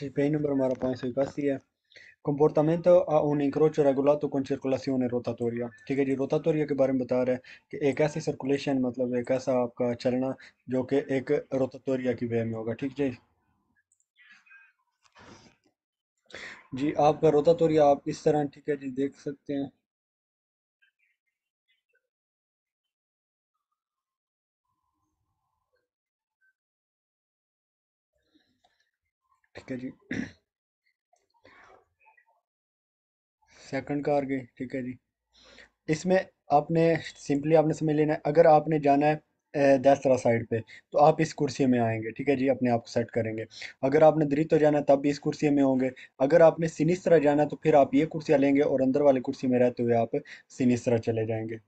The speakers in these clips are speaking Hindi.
CPI numărul mare apoi Castilie. Eh. Comportamento a un incrocio regolato con circulazione rotatoria ठीक है जी रोटातोरिया के बारे में बता रहे हैं कि एक ऐसी सर्कुलेशन मतलब एक ऐसा आपका चलना जो कि एक रोटातोरिया की वे में होगा ठीक है जी आपका रोटातोरिया आप इस तरह ठीक है जी देख सकते हैं ठीक है जी सेकंड कार गई ठीक है जी इसमें आपने सिंपली आपने समझ लेना है अगर आपने जाना है दसरा साइड पे तो आप इस कुर्सी में आएंगे ठीक है जी अपने आप को सेट करेंगे अगर आपने दरितो जाना है तब भी इस कुर्सी में होंगे अगर आपने सिनिस्तरा जाना है तो फिर आप ये कुर्सियाँ लेंगे और अंदर वाली कुर्सी में रहते हुए आप सिनिस्तरा चले जाएंगे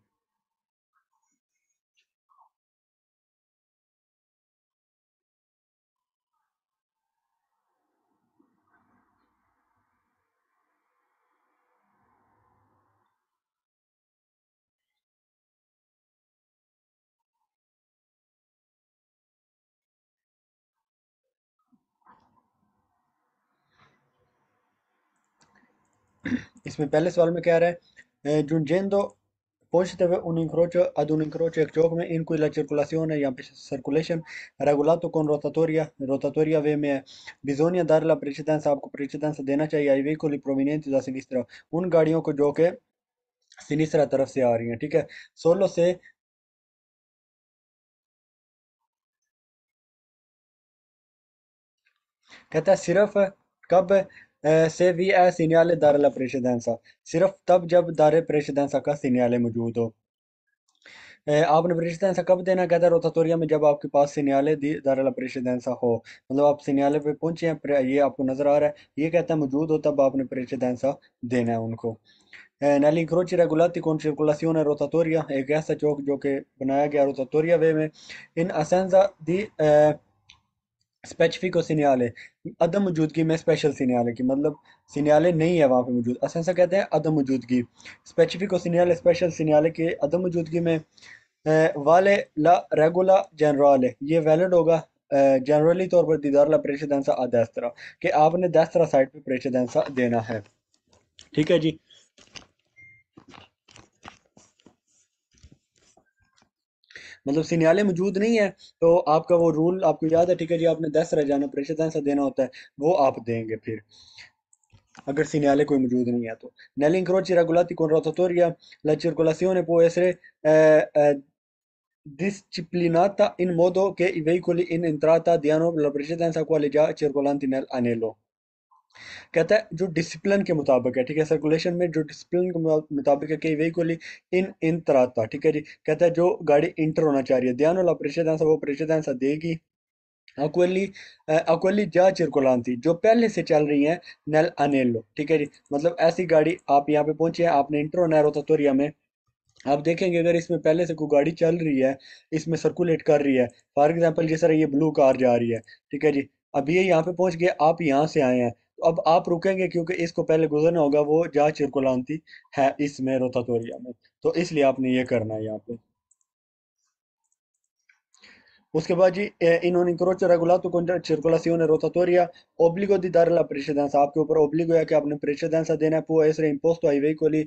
इसमें पहले सवाल में कह रहा है जुंजेंदो पोस्ट हुए उन इंक्रोचो अद उन एक चौक में इनको la circulación यहाँ पे सर्कुलेशन रेगुलातो कौन रोतातोरिया रोतातोरिया वे में है बिजोनिया दर ला आपको परिचितांस देना चाहिए आई वेकुली प्रोविनेंट जैसे तरह उन गाड़ियों को जो के सिनिसरा तरफ से आ रही हैं ठीक है सोलो से कहता है सिर्फ कब से भी ए सीनियाले दारला प्रेसिडेंसा सिर्फ तब जब दार प्रेसिडेंसा का सीनियाले मौजूद हो आपने प्रेसिडेंसा कब देना कहता है रोथातोरिया में जब आपके पास सीनियाल दारला प्रेसिडेंसा हो मतलब आप सीनियाले पे पहुंचे हैं ये आपको नज़र आ रहा है ये कहता है मौजूद हो तब आपने प्रेसिडेंसा देना है उनको नैली क्रोची रेगुलाती कौन सर्कुलेशन है रोथातोरिया एक ऐसा चौक जो कि बनाया गया रोथातोरिया वे में इन असेंजा दी ए, स्पेसिफिक और सिनेले अदम मौजूदगी में स्पेशल सिनेले की मतलब सिनेले नहीं है वहाँ पे मौजूद असल से कहते हैं अदम मौजूदगी स्पेसिफिक और सिनेले स्पेशल सिनेले के अदम मौजूदगी में वाले ला रेगुला जनरल ये वैलिड होगा जनरली तौर पर दीदार ला प्रेशर देंसा अदस्तरा कि आपने दस्तरा साइड पर प्रेशर देना है ठीक है जी मतलब सीनियाले मौजूद नहीं है तो आपका वो रूल आपको याद है ठीक है जी आपने दस रजान प्रेशर ऐसा देना होता है वो आप देंगे फिर अगर सिनियाले कोई मौजूद नहीं है तो नैलिंग क्रोचिरा गुलाती डिसिप्लिनाता इन मोदो के वही इन इंतरा था ध्यानों मतलब प्रेशर जा चिरकोलांति नैल अनिलो कहता है जो डिसिप्लिन के मुताबिक है ठीक है सर्कुलेशन में जो डिसिप्लिन के मुताबिक है कई वही इन इन इन तराता ठीक है जी कहता है जो गाड़ी इंटर होना चाह रही है ध्यान वाला परिषद आंसर वो परिषद आंसर देगी अक्वली अक्वली जा चिरकुलांती जो पहले से चल रही है नल अनेलो ठीक है जी मतलब ऐसी गाड़ी आप यहाँ पे पहुंचे हैं आपने इंटर होना है तोरिया में आप देखेंगे अगर इसमें पहले से कोई गाड़ी चल रही है इसमें सर्कुलेट कर रही है फॉर एग्जाम्पल जैसे ये ब्लू कार जा रही है ठीक है जी अब ये यहाँ पे पहुंच गए आप यहाँ से आए हैं अब आप रुकेंगे क्योंकि इसको पहले गुजरना होगा वो जा चिरकुलांती है इसमें रोतातोरिया में तो इसलिए आपने ये करना है यहाँ पे उसके बाद जी इन्होंने क्रोच रेगुलाटो को सर्कुलेशन रोटेटोरिया ओब्लिगो दी दार ला प्रेसिडेंस आपके ऊपर ओब्लिगो है कि आपने प्रेसिडेंस देना पो एसरे इंपोस्ट आई वेकोली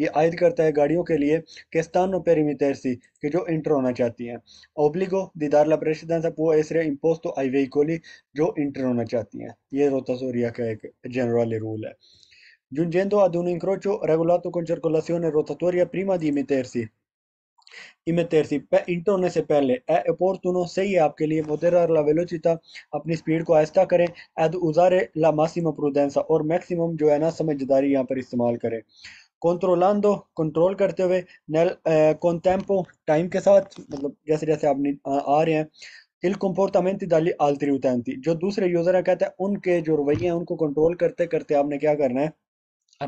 ये आयद करता है गाड़ियों के लिए केस्तानो पेरिमीटर सी कि जो इंटर होना चाहती हैं ओब्लिगो दी दार ला प्रेसिडेंस पो एसरे इंपोस्ट आई वेकोली जो इंटर होना चाहती हैं ये रोटेटोरिया का एक जनरल रूल है जुन जेंदो आधुनिक क्रोच रेगुलेटो को सर्कुलेशन रोटेटोरिया प्रीमा दी मीटर सी इमेतेरसी होने से पहले ए सही है आपके लिए मोदेरा ला वेलोचिता अपनी स्पीड को आहिस्ता करें एद उजारे ला मासिम प्रोदेंसा और मैक्सिमम जो है ना समझदारी यहाँ पर इस्तेमाल करें कंट्रोलांदो कंट्रोल करते हुए नेल कॉन्टेम्पो टाइम के साथ मतलब जैसे जैसे आप आ, रहे हैं इल कंपोर्टामेंट दाली आलतरी उतैनती जो दूसरे यूज़र है कहते हैं उनके जो रवैये हैं उनको कंट्रोल करते करते आपने क्या करना है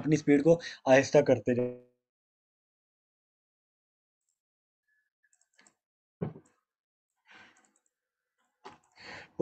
अपनी स्पीड को आहिस्ता करते जाए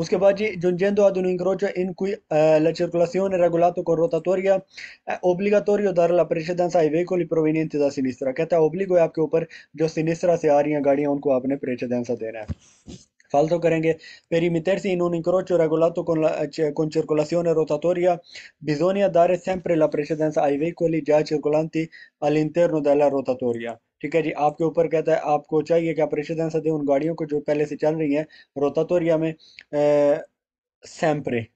उसके बाद giungendo ad un incrocio in cui eh, la circolazione è regolata con rotatoria eh, è obbligatorio dare la precedenza ai veicoli provenienti da sinistra Che है obbligo है आपके per जो sinistra se आ रही हैं गाड़ियां उनको precedenza tene. देना है Falso करेंगे per immettersi in un incrocio regolato con, la, eh, con circolazione rotatoria bisogna dare sempre la precedenza ai veicoli già circolanti all'interno della rotatoria ठीक है जी आपके ऊपर कहता है आपको चाहिए क्या आप रिश्तेदार से उन गाड़ियों को जो पहले से चल रही है हैं रोतातोरिया में ए, सैम्परे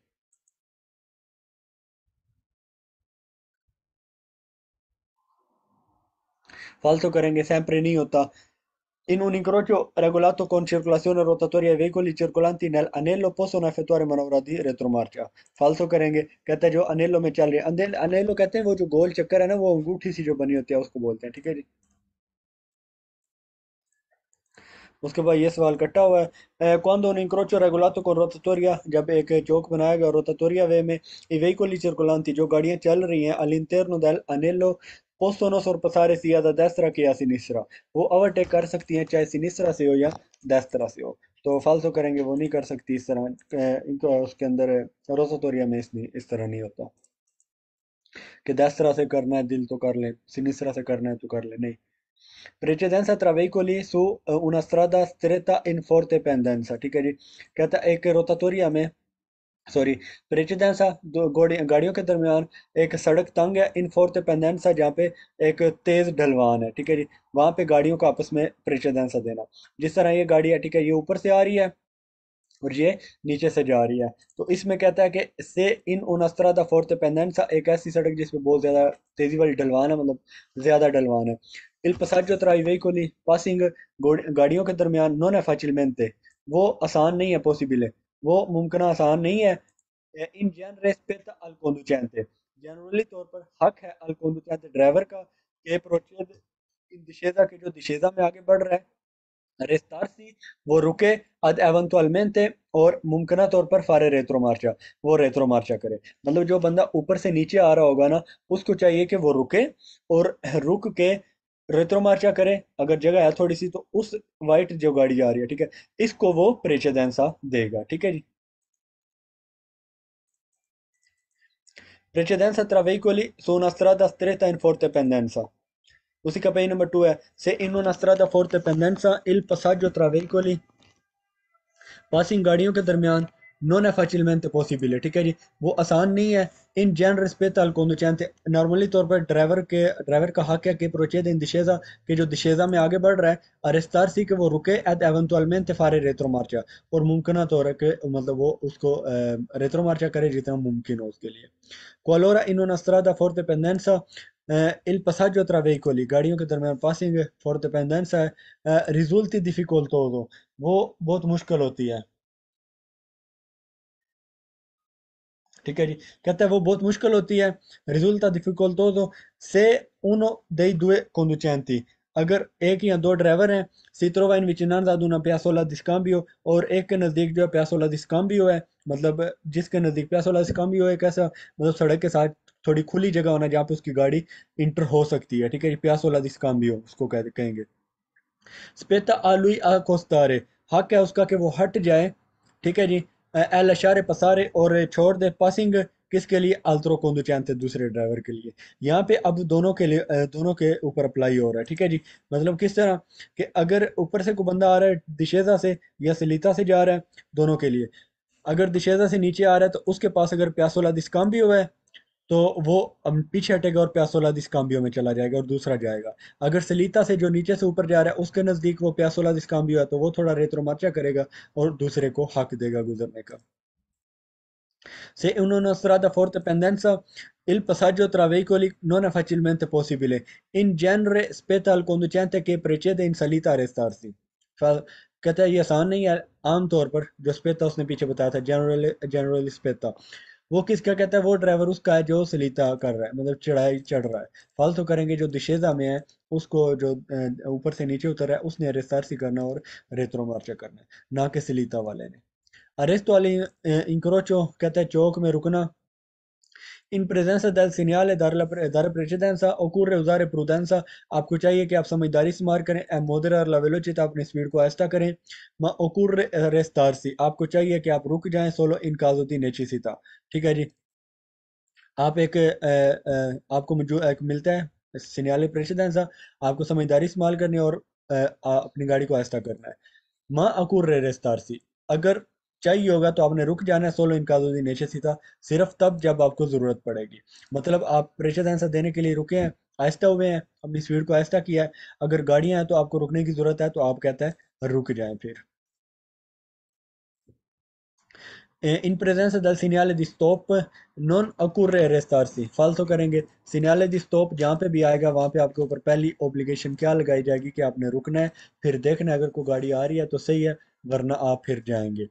फालतू करेंगे सैम्परे नहीं होता In un incrocio regolato तो circolazione rotatoria, i e veicoli circolanti nell'anello possono effettuare manovra di retromarcia. Falso करेंगे कहते हैं जो अनेलो में चल रही है अनेलो कहते हैं वो जो गोल चक्कर है ना वो अंगूठी सी जो बनी होती है उसको बोलते हैं ठीक है जी उसके बाद ये सवाल कट्टा हुआ है कौन दोनों इंक्रोचो रेगुलातो को रोतोरिया जब एक चौक बनाया गया रोतोरिया वे में ई चिरकुलान थी जो गाड़ियाँ चल रही हैं अलिंतरनो दल अनिलो पोस्तोनोस और पसारे से ज्यादा दस्तरा के या सिनिस्रा वो ओवरटेक कर सकती हैं चाहे सिनिस्रा से हो या दस्तरा से हो तो फालसो करेंगे वो नहीं कर सकती इस तरह इनको उसके अंदर रोसोतोरिया में इसमें इस तरह नहीं होता कि दस्तरा से करना है दिल तो कर ले सिनिस्रा से करना है तो कर ले नहीं प्रेecedența trabeiului su eh, una strada stretta इन forte पेंडेंस ठीक है जी कहता एक रोतातोरिया में सॉरी प्रेचेडेंसा गाड़ियों के दरमियान एक सड़क तंग है इन फोर्थ पेंडेंसा जहाँ पे एक तेज़ ढलवान है ठीक है जी वहाँ पे गाड़ियों का आपस में प्रेसिडेंस देना जिस तरह ये गाड़ी है ठीक है ये ऊपर से आ रही है और ये नीचे से जा रही है तो इसमें कहता है कि से इन उनस्तरा द फोर्थ पेंडेंसा एक ऐसी सड़क जिसमें बहुत ज़्यादा तेज़ी वाली ढलवान है मतलब ज़्यादा ढलवान है इल पसाजो तराईवे को ली पासिंग गाड़ियों के दरमियान नॉन फाचिलमैन थे वो आसान नहीं है पॉसिबल है वो मुमकिन आसान नहीं है इन जनरेस पे तो अलकोंदू चैन थे जनरली तौर पर हक है अलकोंदू चैन थे ड्राइवर का के प्रोचेद इन दिशेजा के जो दिशेजा में आगे बढ़ रहा है रेस्तार सी वो रुके अद एवन तो अलमेन थे और मुमकिन तौर पर फारे रेत्रो मार्चा वो रेत्रो मार्चा करे मतलब जो बंदा ऊपर से नीचे आ रहा होगा ना उसको चाहिए कि वो रुके और रुक के रेत्रो मार्चा करे अगर जगह है थोड़ी सी तो उस वाइट जो गाड़ी जा रही है ठीक है इसको वो प्रेचेदेंसा देगा ठीक है जी प्रेचेदेंसा तरह वही कोली सोन अस्त्रा दस त्रे तैन फोरते पेंदेंसा उसी का पेज नंबर टू है से इनो नस्त्रा दा फोरते पेंदेंसा इल पसाजो तरह वही कोली पासिंग गाड़ियों के दरमियान non è पॉसिबल है ठीक है जी वो आसान नहीं है इन जनरल स्पेत अल कोंदुचैन नॉर्मली तौर पर ड्राइवर के ड्राइवर का हक है कि प्रोचेद इन दिशेजा कि जो दिशेजा में आगे बढ़ रहा है अरेस्तार सी कि वो रुके एद एवंतुअलमेंट फारे रेत्रो मार्चा और मुमकिन तौर के मतलब वो उसको रेत्रो मार्चा करे जितना मुमकिन हो उसके लिए कोलोरा इन अस्तरा अस्त्रादा फोर्थ पेंडेंसा पसा जो तरह veicoli गाड़ियों के दरमियान पासिंग फोर्थ डिपेंडेंस है रिजल्ट डिफिकल्ट हो वो बहुत मुश्किल होती है ठीक है जी कहते हैं वो बहुत मुश्किल होती है रिजल्टा तो, तो, तो से उनो दई दुए कोंदुचेंती अगर एक या दो ड्राइवर हैं सीत्रोवाइन विच सित्रोवाइन विचिनान जादूना प्यासोला हो और एक के नज़दीक जो है प्यासोला हो है मतलब जिसके नज़दीक प्यासोला हो एक ऐसा मतलब सड़क के साथ थोड़ी खुली जगह होना जहाँ पे उसकी गाड़ी इंटर हो सकती है ठीक है प्यासोला हो उसको कह कहेंगे स्पेता आलुई आ कोस्तारे हक है उसका कि वो हट जाए ठीक है जी एल अशार पसारे और छोड़ दे पासिंग किसके लिए अल्ट्रो को थे दूसरे ड्राइवर के लिए यहाँ पे अब दोनों के लिए दोनों के ऊपर अप्लाई हो रहा है ठीक है जी मतलब किस तरह कि अगर ऊपर से कोई बंदा आ रहा है दिशेजा से या सलीता से जा रहा है दोनों के लिए अगर दिशेजा से नीचे आ रहा है तो उसके पास अगर प्यासोला दिस काम भी हुआ है तो वो पीछे हटेगा और प्यासोला दिस्काम्बियो में चला जाएगा और दूसरा जाएगा अगर सलीता से जो नीचे से ऊपर जा रहा है उसके नज़दीक वो प्यासोला दिस्काम्बियो है तो वो थोड़ा रेतरो मार्चा करेगा और दूसरे को हक देगा गुजरने का से उन्होंने सरादा फोर्थ पेंडेंसा इल पसाजो त्रावेकोली tra फैचिलमेंट पॉसिबल है इन possibile. In genere के al they in सलीता रेस्तार C a restarsi. कहता है ये आसान नहीं है आमतौर पर जो स्पेता उसने पीछे बताया था जनरल जनरल स्पेता वो किसका कहता है वो ड्राइवर उसका है जो सलीता कर रहा है मतलब चढ़ाई चढ़ रहा है फालतू करेंगे जो दिशेजा में है उसको जो ऊपर से नीचे उतर है उसने सी करना और रेतरो मार्चा करना है ना कि सलीता वाले ने अरेस्ट वाले इंक्रोचो कहते हैं चौक में रुकना इन प्रेजेंसा दैल सिनियाल है दार प्रेसिडेंसा ओकूर उजार प्रूदेंसा आपको चाहिए कि आप समझदारी से मार करें ए मोदर ला वेलोचित अपनी स्पीड को आहिस्ता करें मा ओकूर रेस तारसी आपको चाहिए कि आप रुक जाएं सोलो इन काजोती नेची सीता ठीक है जी आप एक आपको जो एक मिलता है सिनियाले प्रेसिडेंसा आपको समझदारी इस्तेमाल करनी और अपनी गाड़ी को आहिस्ता करना है मा अकूर अगर चाहिए होगा तो आपने रुक जाना है सोलो इनकाजों दी था सिर्फ तब जब आपको ज़रूरत पड़ेगी मतलब आप प्रेशर आंसर देने के लिए रुके हैं आहिस्ता हुए हैं अपनी स्पीड को आहिस्ता किया है अगर गाड़ियां हैं तो आपको रुकने की ज़रूरत है तो आप कहते हैं रुक जाएं फिर in presenza del segnale di नॉन non रेस्तार सी falso तो करेंगे सिग्नल दी स्टॉप जहाँ पे भी आएगा वहाँ पे आपके ऊपर पहली ओब्लिगेशन क्या लगाई जाएगी कि आपने रुकना है फिर देखना है अगर कोई गाड़ी आ रही है तो सही है वरना आप फिर जाएंगे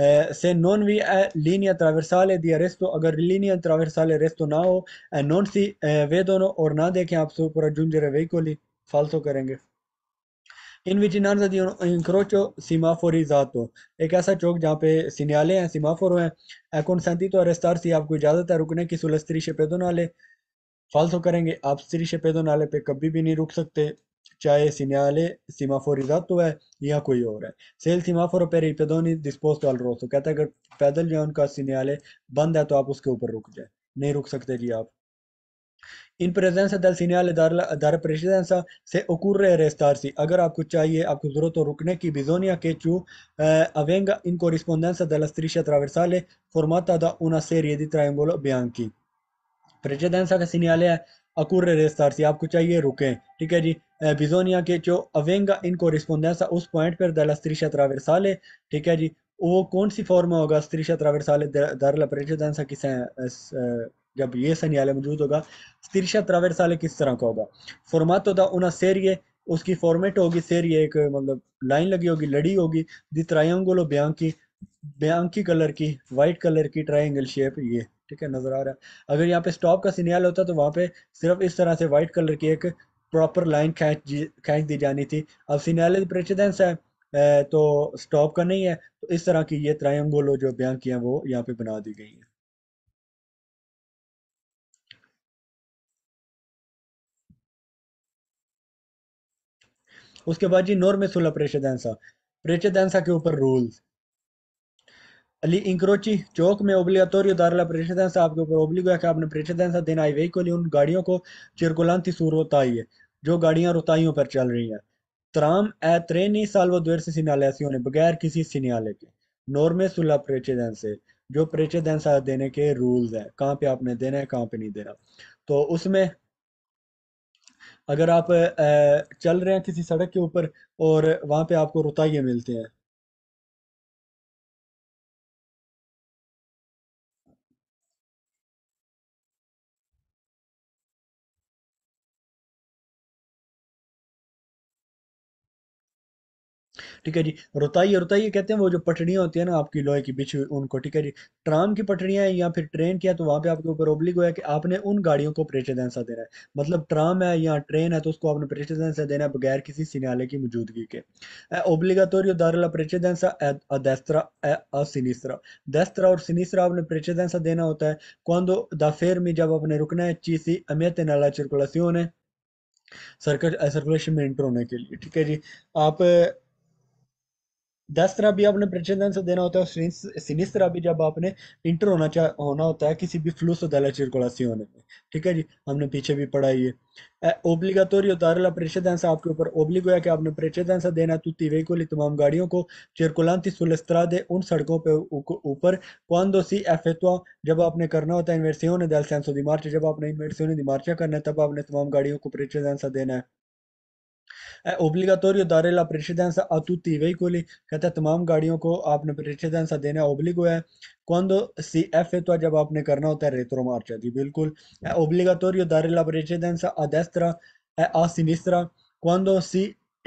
से नॉन वी vi è linea trasversale di arresto, agar linea trasversale ना हो एंड नॉन सी वे दोनों और ना देखें आप सुपर रजूंजर वेहिकल ही फालतू करेंगे इन विच विचिनान इंक्रोचो सीमाफोरी जातो एक ऐसा चौक जहाँ पे सिनियाले हैं सीमाफोर हैं कौनसेंती तो अरेस्तार सी आपको इजाज़त है रुकने की सुलस्त्री स्त्री शपेदो नाले फालतू करेंगे आप स्त्री शपेदो नाले पे कभी भी नहीं रुक सकते Cioè, il segnale semaforizzato है या कोई और है सेल सिमाफोर पर पेदोनी डिस्पोज टू ऑल रोड तो कहता है अगर पैदल जो il segnale है बंद है तो आप उसके ऊपर रुक जाए In presenza del segnale della precedenza, se occorre restarsi, agar aapko chahiye, aapko zarurat ho rukne ki bisogna che ciò eh, avvenga in corrispondenza della striscia trasversale formata da una serie di triangoli bianchi. Precedenza che segnale è रेस्तार से आपको चाहिए रुकें ठीक है जी बिजोनिया के जो अवेंगा इनको corrispondenza उस पॉइंट पर dalla striscia attraversale ठीक है जी वो कौन सी फॉर्म में होगा स्त्रीशा ट्रावर्साले दारला प्रेसिडेंसा किस जब ये सनियाले मौजूद होगा स्त्रीशा ट्रावर्साले किस तरह का होगा फॉर्माट होता उन्हें सेरिए उसकी फॉर्मेट होगी सेरिए एक मतलब लाइन लगी होगी लड़ी होगी दी ट्रायंगल ब्यांकी ब्यांकी कलर की वाइट कलर की ट्राइंगल शेप ये ठीक है नज़र आ रहा है अगर यहाँ पे स्टॉप का सीनियल होता तो वहां पे सिर्फ इस तरह से व्हाइट कलर की एक प्रॉपर लाइन खेच खेच दी जानी थी अब सीनियल प्रेसिडेंस है तो स्टॉप का नहीं है तो इस तरह की ये त्रायंगोलो जो बयान है वो यहाँ पे बना दी गई है उसके बाद जी नॉर्मेसुला प्रेसिडेंसा प्रेसिडेंसा के ऊपर रूल्स अली इंक्रोची चौक में ओब्लियातोरियो दारला प्रेसिडेंस आपके ऊपर ओब्लिगो है कि आपने प्रेसिडेंस दिन आई वही को उन गाड़ियों को चिरकुलांती सूरताई है जो गाड़ियां रोताइयों पर चल रही हैं तराम ए त्रेनी सालवो द्वेरसी सिनालेसियों ने बगैर किसी सिनियाले के नॉर्मे सुला प्रेसिडेंस है जो प्रेसिडेंस देने के रूल्स हैं कहाँ पे आपने देना है कहाँ पे नहीं देना तो उसमें अगर आप चल रहे हैं किसी सड़क के ऊपर और वहाँ पे आपको रुताइये मिलते हैं ठीक है जी रुताई रोताई कहते हैं वो जो पटड़ियाँ होती है ना आपकी लोहे की बिछ हुई उनको ठीक है जी ट्राम की पटड़ियाँ हैं या फिर ट्रेन की है तो वहाँ पे आपके ऊपर ओब्लिक हुआ कि आपने उन गाड़ियों को प्रेसिडेंसा देना है मतलब ट्राम है या ट्रेन है तो उसको आपने प्रेसिडेंसा देना है बगैर किसी सिनाले की मौजूदगी के ओब्लिगातोरियो दारा प्रेसिडेंसा अदस्तरा असिनिसरा दस्तरा और सिनिसरा आपने प्रेसिडेंसा देना होता है कौन कौंदो दाफेर में जब आपने रुकना है चीसी अमेत नाला सर्कुलासियों ने सर्कुलेशन में इंटर होने के लिए ठीक है जी आप दस तरह भी आपने प्रेजेंट टेंस देना होता है सिनिस तरह भी जब आपने इंटर होना चाह होना होता है किसी भी फ्लूस दलाचिर कोलासी होने में ठीक है जी हमने पीछे भी पढ़ाई है ओब्लिगातोरी उतारला प्रेशर टेंस आपके ऊपर ओब्लिग होया कि आपने प्रेशर टेंस देना तू तुती को ली तमाम गाड़ियों को चिरकुलांती सुलस्तरा दे उन सड़कों पे ऊपर कौन दो सी एफ तो जब आपने करना होता है इन्वेसियों ने दल सेंसो दिमार्च जब आपने इन्वेसियों ने दिमार्चा करना है तब आपने तमाम गाड़ियों को प्रेशर टेंस देना है ओब्लिगातोरियो दारेला precedenza a tutti i veicoli कहता है तमाम गाड़ियों को आपने precedenza देना ओब्लिगो है कौंदो सी एफ है तो जब आपने करना होता है रेट्रो मार्च जी बिल्कुल ओब्लिगातोरियो precedenza a destra a sinistra कौंदो सी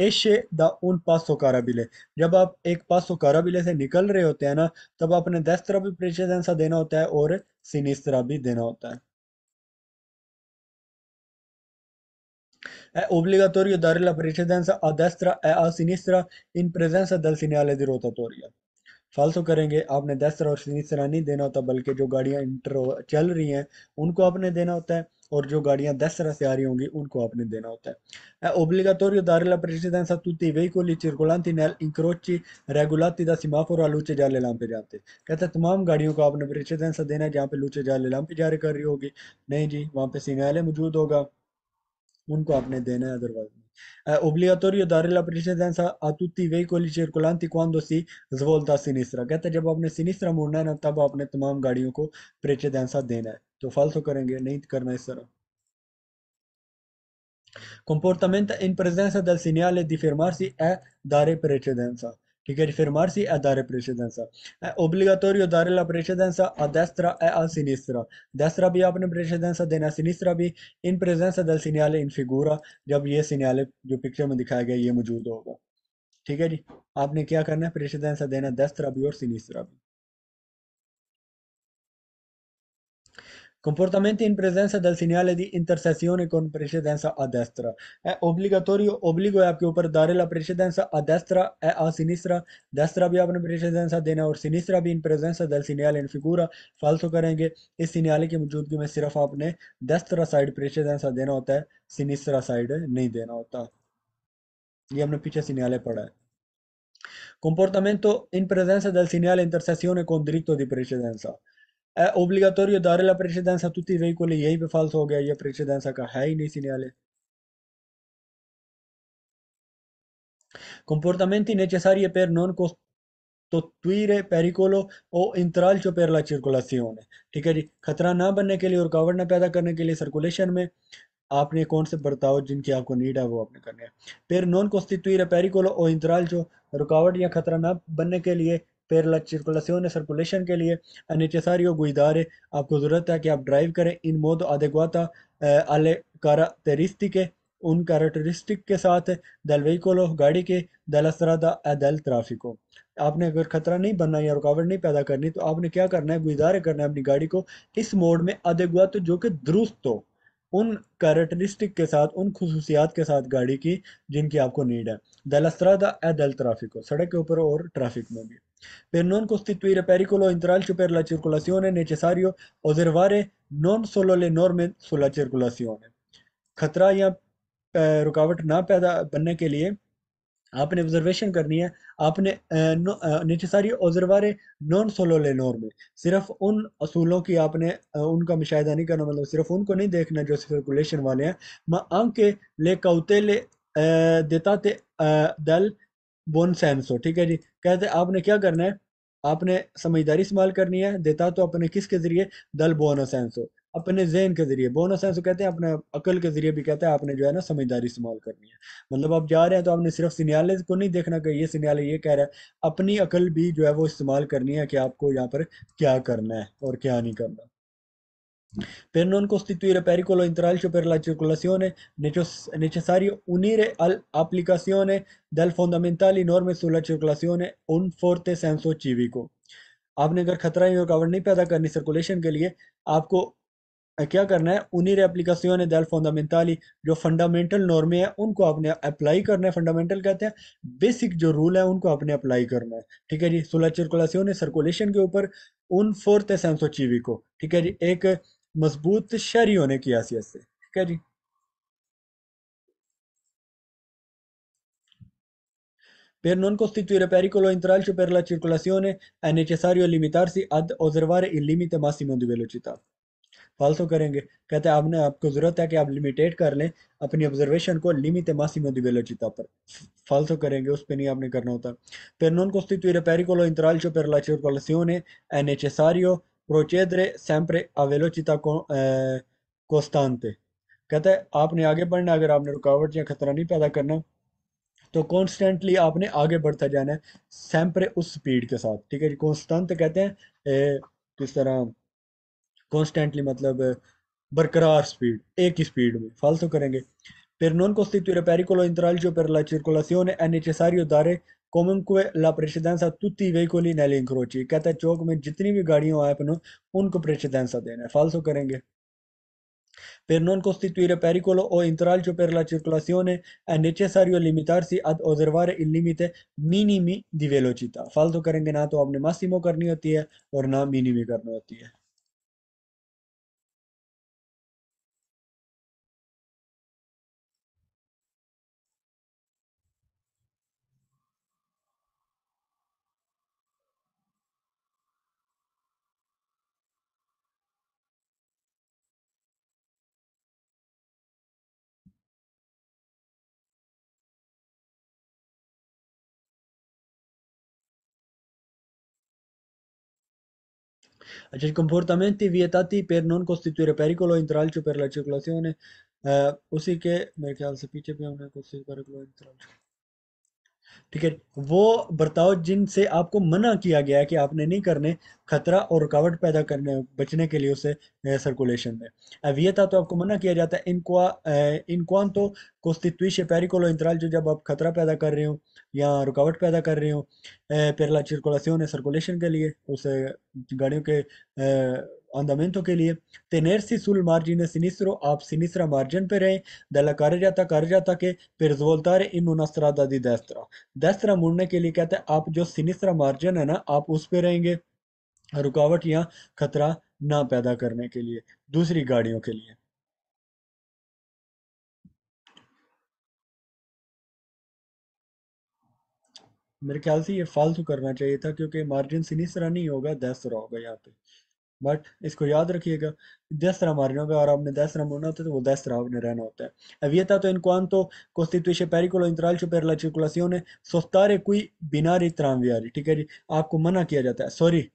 एशे द उन पासो काराबिले जब आप एक पासो काराबिले से निकल रहे होते हैं ना तब आपने दस्तरा भी प्रेशेंसा देना होता है और सिनिस्तरा भी देना होता है é obrigatório dar a precedência à destra e à sinistra em presença del sinal de rotatória. फालतू करेंगे आपने दस्तर और सीनीसरा नहीं देना होता बल्कि जो गाड़ियां इंटर चल रही हैं उनको आपने देना होता है और जो दस तरह से आ रही होंगी उनको आपने देना होता है ओब्लिगाटोरियो दारिला प्रेसिडेंसा तुती वेहिकुली चिरकुलांती नेल इंक्रोची रेगुलाती दा सिमाफोर और लूचे जाले लांपे जाते कहते तमाम गाड़ियों को आपने प्रेसिडेंसा देना है जहाँ पे लूचे जाले लांपे जारी कर रही होगी नहीं जी वहाँ पे सिग्नल मौजूद होगा उनको आपने देना है अदरवाइज नहीं ओब्लिगेटोरियो दारेला प्रेसिडेंसा अतुत्ती वे कोली सर्कुलांती क्वांडो सी ज़वोल्टा सिनिस्ट्रा कहते जब आपने सिनिस्ट्रा मुड़ना है ना तब आपने तमाम गाड़ियों को प्रेसिडेंसा देना है तो फालतो करेंगे नहीं करना इस तरह कंपोर्टमेंट इन प्रेजेंसा दल सिग्नल दी फर्मारसी ए दारे प्रेसिडेंसा Fica refermar-se é dar a precedência. É obrigatório dar a precedência à destra e à sinistra. Destra भी आपने precedência देना sinistra भी in presença del segnale in figura जब ये segnale जो पिक्चर में दिखाया गया ये मौजूद होगा ठीक है जी आपने क्या करना है प्रेसिडेंस देना दस तरह भी और सिनीस तरह भी Comportamenti in presenza del segnale di intersezione con precedenza a destra. È obbligatorio, obbligo है आपके ऊपर दारे la precedenza a destra e a sinistra. Destra भी आपने precedenza देना o sinistra भी in presenza del segnale in figura. फालतू करेंगे इस सिनियाले की मौजूदगी में सिर्फ आपने destra side precedenza देना होता है sinistra side नहीं देना ota. ये हमने पीछे सिनियाले पढ़ा है Comportamento in presenza del segnale intersezione con diritto di precedenza. é obrigatório dar a precedência a tutti i veicoli, e aí pe falso हो गया ये precedência का है ही नहीं सिनेले Comportamenti necessari per non costituire pericolo o intralcio per la circolazione. ठीक है जी खतरा ना बनने के लिए और रुकावट ना पैदा करने के लिए सर्कुलेशन में आपने कौन से बर्ताव जिनकी आपको नीड है वो आपने करने हैं पेर नॉन कोस्तित्वीर पेरिकोलो ओ इंतराल जो रुकावट या खतरा ना बनने के लिए perlacirculación है सर्कुलेशन के लिए अनिचसारी है आपको ज़रूरत है कि आप ड्राइव करें इन मोद आले अले के उन कैरेक्टरिस्टिक के साथ दल वहीकोलो गाड़ी के दल असरादा दल ट्राफिको आपने अगर खतरा नहीं बनना या रुकावट नहीं पैदा करनी तो आपने क्या करना है गुजारे करना है अपनी गाड़ी को इस मोड में अदेगुआत तो जो कि दुरुस्त हो उन कैरेक्टरिस्टिक के साथ उन खसूसियात के साथ गाड़ी की जिनकी आपको नीड है दल असरादा दल ट्राफिको सड़क के ऊपर और ट्राफिक में भी Per non costituire pericolo intralcio per la circolazione è necessario osservare non solo le norme sulla circolazione. खतरा या रुकावट ना पैदा बनने के लिए आपने ऑब्जर्वेशन करनी है आपने नीचे ऑब्जर्वारे नॉन सोलो ले सिर्फ उन असूलों की आपने उनका मुशाहिदा नहीं करना मतलब सिर्फ उनको नहीं देखना जो सर्कुलेशन वाले हैं मैं आंख के ले कौते देता दल बोन सैमसो ठीक है जी कहते हैं आपने क्या करना है आपने समझदारी इस्तेमाल करनी है देता तो अपने किसके ज़रिए दल बोनो सैमसो अपने जहन के ज़रिए बोनो सैमसो कहते हैं अपने अकल के ज़रिए भी कहते हैं आपने जो है ना समझदारी इस्तेमाल करनी है मतलब आप जा रहे हैं तो आपने सिर्फ सिनियाले को नहीं देखना कि ये सिनियाले ये कह रहा है अपनी अकल भी जो है वो इस्तेमाल करनी है कि आपको यहाँ पर क्या करना है और क्या नहीं करना Per non costituire pericolo intralcio per la circolazione, è necessario unire all'applicazione del fondamentale norme sulla circolazione un forte senso civico. आपने अगर खतरा या रुकावट नहीं पैदा करनी सर्कुलेशन के लिए आपको क्या करना है उन्हीं एप्लीकेशन दैल फंडामेंटली जो फंडामेंटल नॉर्मे हैं उनको आपने अप्लाई करना है फंडामेंटल कहते हैं बेसिक जो रूल है उनको आपने अप्लाई करना है ठीक है जी सोलह सर्कुलेशन सर्कुलेशन के ऊपर उन फोर्थ है सेंसो को ठीक है जी एक मजबूत शहरी होने की हैसियत से ठीक है जी per non costituire pericolo intralcio per la circolazione è necessario limitarsi ad osservare il limite massimo di velocità falso करेंगे कहते हैं आपने आपको जरूरत है कि आप लिमिटेट कर लें अपनी ऑब्जर्वेशन को लिमिट मैक्सिमम ऑफ वेलोसिटी पर फालतू करेंगे उस पे नहीं आपने करना होता पेर नॉन कॉन्स्टिट्यूट पेरिकोलो इंटरवल शो पेर ला सर्कुलेशन है नेसेसरी प्रोचेद्रे सैम्परे अवेलोचिता को कोस्तानते कहता है आपने आगे बढ़ना अगर आपने रुकावट या खतरा नहीं पैदा करना तो कॉन्स्टेंटली आपने आगे बढ़ता जाना है सैम्परे उस स्पीड के साथ ठीक है जी कॉन्स्टेंट कहते हैं ए, किस तरह कॉन्स्टेंटली मतलब बरकरार स्पीड एक ही स्पीड में फालतू करेंगे Per non costituire pericolo o intralcio per la circolazione è necessario dare comunque la precedenza a tutti i veicoli nelle incroci कहता चौक में जितनी भी गाड़ियां हैं अपनों precedenza देना falso करेंगे Per non costituire pericolo o intralcio per la circolazione è necessario limitarsi ad osservare il limite minimi di velocità. Falso करेंगे nato तो massimo मासिमो करनी होती है और ना मिनिमी करनी होती Acești comportamenti vietati per non costituire pericolo o intralcio per la circulazione, uh, eh, osì che merge al se percepe un pericolo intralcio. ठीक है वो बर्ताव जिनसे आपको मना किया गया है कि आपने नहीं करने खतरा और रुकावट पैदा करने बचने के लिए उसे सर्कुलेशन में अवियता तो आपको मना किया जाता है इनको इनक्वान तो कोस्तित्वीशे पेरिकोलो इंतराल जो जब आप खतरा पैदा कर रहे हो या रुकावट पैदा कर रहे हो पेरला चिरकुलासियों ने सर्कुलेशन के लिए उस गाड़ियों के andamento के लिए tenersi sul margine sinistro आप sinistra margine पे रहें della carreggiata carreggiata के फिर svoltare in una strada di destra destra मुड़ने के लिए कहते हैं आप जो sinistra margine है ना आप उस पे रहेंगे रुकावट या खतरा ना पैदा करने के लिए दूसरी गाड़ियों के लिए मेरे ख्याल से ये फालतू करना चाहिए था क्योंकि मार्जिन सिनिस तरह नहीं होगा दस तरह होगा यहाँ पे बट इसको याद रखिएगा दस तरह मारना होगा और आपने दस तरह मुड़ना होता है तो वो दस तरह आपने रहना होता है तो Había en cuanto costituisce pericolo intralcio per la circolazione sottare qui binari tranviari ठीक है जी आपको मना किया जाता है सॉरी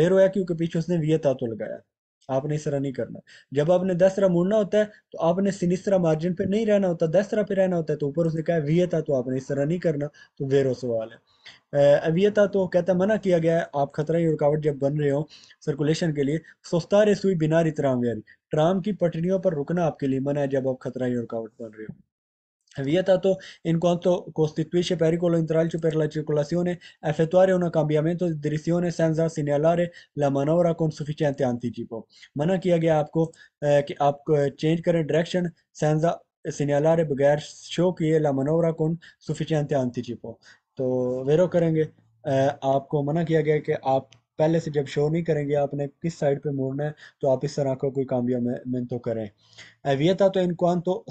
वेरो है क्योंकि पीछे उसने वियता तो लगाया आपने इस तरह नहीं करना जब आपने दस तरह मुड़ना होता है तो आपने सिनिस तरह मार्जिन पे नहीं रहना होता दस तरह पे रहना होता है तो ऊपर उसने कहा वियता तो आपने इस तरह नहीं करना तो वेरो सवाल है अवियता तो कहता मना किया गया है आप खतरा या रुकावट जब बन रहे हो सर्कुलेशन के लिए सोस्तार सुई बिना रितराम ट्राम की पटरियों पर रुकना आपके लिए मना है जब आप खतरा या रुकावट बन रहे हो Vieta to in quanto costituisce pericolo intralcio per la circolazione, effettuare un cambiamento di direzione senza segnalare la manovra con sufficiente anticipo. Mana kiya gaya aapko ki aap change kare direction senza segnalare bagair show kiye la manovra con sufficiente anticipo. To vero karenge aapko mana kiya gaya ki aap पहले से जब शो नहीं करेंगे आपने किस साइड पे मोड़ना है तो आप इस तरह का कोई कामयाब में तो करें अवियता तो इनको कौन तो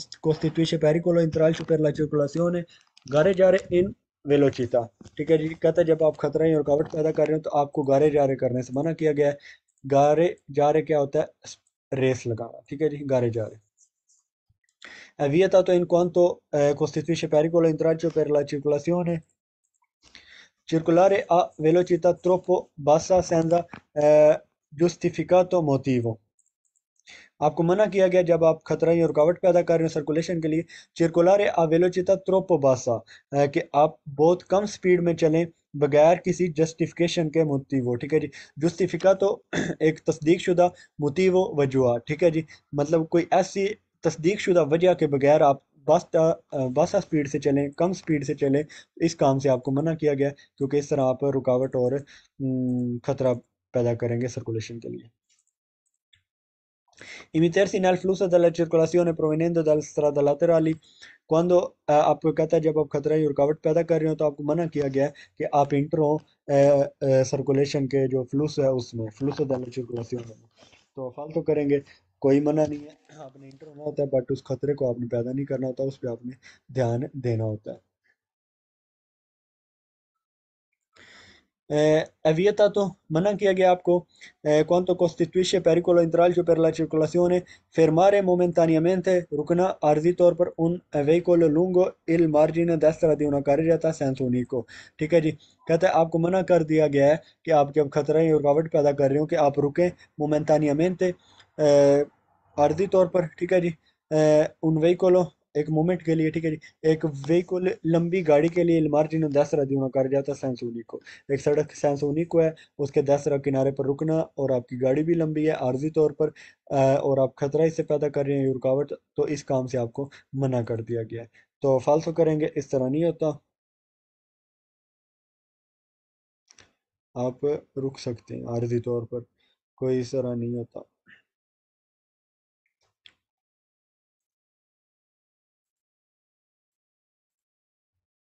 पैरी को इंतराल छुपे लचो ने गारे जा रहे इन वेलोचिता ठीक है जी कहते हैं जब आप खतरा ही रुकावट पैदा कर रहे हो तो आपको गारे जा रहे करने से मना किया गया है गारे जा रहे क्या होता है रेस लगाना ठीक है जी गारे जा रहे अवियता तो इनको तो कॉन्स्टिट्यूशन पैरी को इंतराल छुपे लचो ने circulare a velocità troppo bassa senza eh, giustificato motivo आपको मना किया गया जब आप खतरा या रुकावट पैदा कर रहे हो सर्कुलेशन के लिए चिरकुलारे अवेलोचिता त्रोपो बासा कि आप बहुत कम स्पीड में चलें बगैर किसी जस्टिफिकेशन के वो ठीक है जी जस्टिफिका तो एक तस्दीकशुदा मोतीवो वजुआ ठीक है जी मतलब कोई ऐसी तस्दीकशुदा वजह के बगैर आप बस बस स्पीड से चलें कम स्पीड से चलें इस काम से आपको मना किया गया क्योंकि इस तरह आप रुकावट और ख़तरा पैदा करेंगे सर्कुलेशन के लिए Imitarsi nel flusso della circolazione provenendo dalla strada laterali quando uh, आपको कहता है जब आप खतरा या रुकावट पैदा कर रहे हो तो आपको मना किया गया है कि आप इंटर हो सर्कुलेशन के जो फ्लूस है उसमें फ्लूस दला चिरकुलासियों में तो फालतू करेंगे कोई मना नहीं है आपने इंटर होना होता है बट उस खतरे को आपने पैदा नहीं करना होता उस पर आपने ध्यान देना होता है Avieta तो मना किया गया आपको cuanto constituye peligro entral per la circulazione fermare momentaneamente रुकना आर्जी तौर पर उन veicolo lungo il margine destra di una carreggiata senso unico ठीक है जी कहते हैं आपको मना कर दिया गया है कि आप जब खतरा या रुकावट पैदा कर रहे हो कि आप रुकें मोमेंटानियामेंते आर्जी तौर पर ठीक है जी उन veicolo एक मोमेंट के लिए ठीक है एक व्हीकल लंबी गाड़ी के लिए इलमार्जिन दस रहा कर जाता सैंसोनी को एक सड़क सैंसोनी को है उसके दस रहा किनारे पर रुकना और आपकी गाड़ी भी लंबी है आर्जी तौर पर और आप खतरा इससे पैदा कर रहे हैं रुकावट तो इस काम से आपको मना कर दिया गया है तो फालसो करेंगे इस तरह नहीं होता आप रुक सकते हैं आर्जी तौर पर कोई इस तरह नहीं होता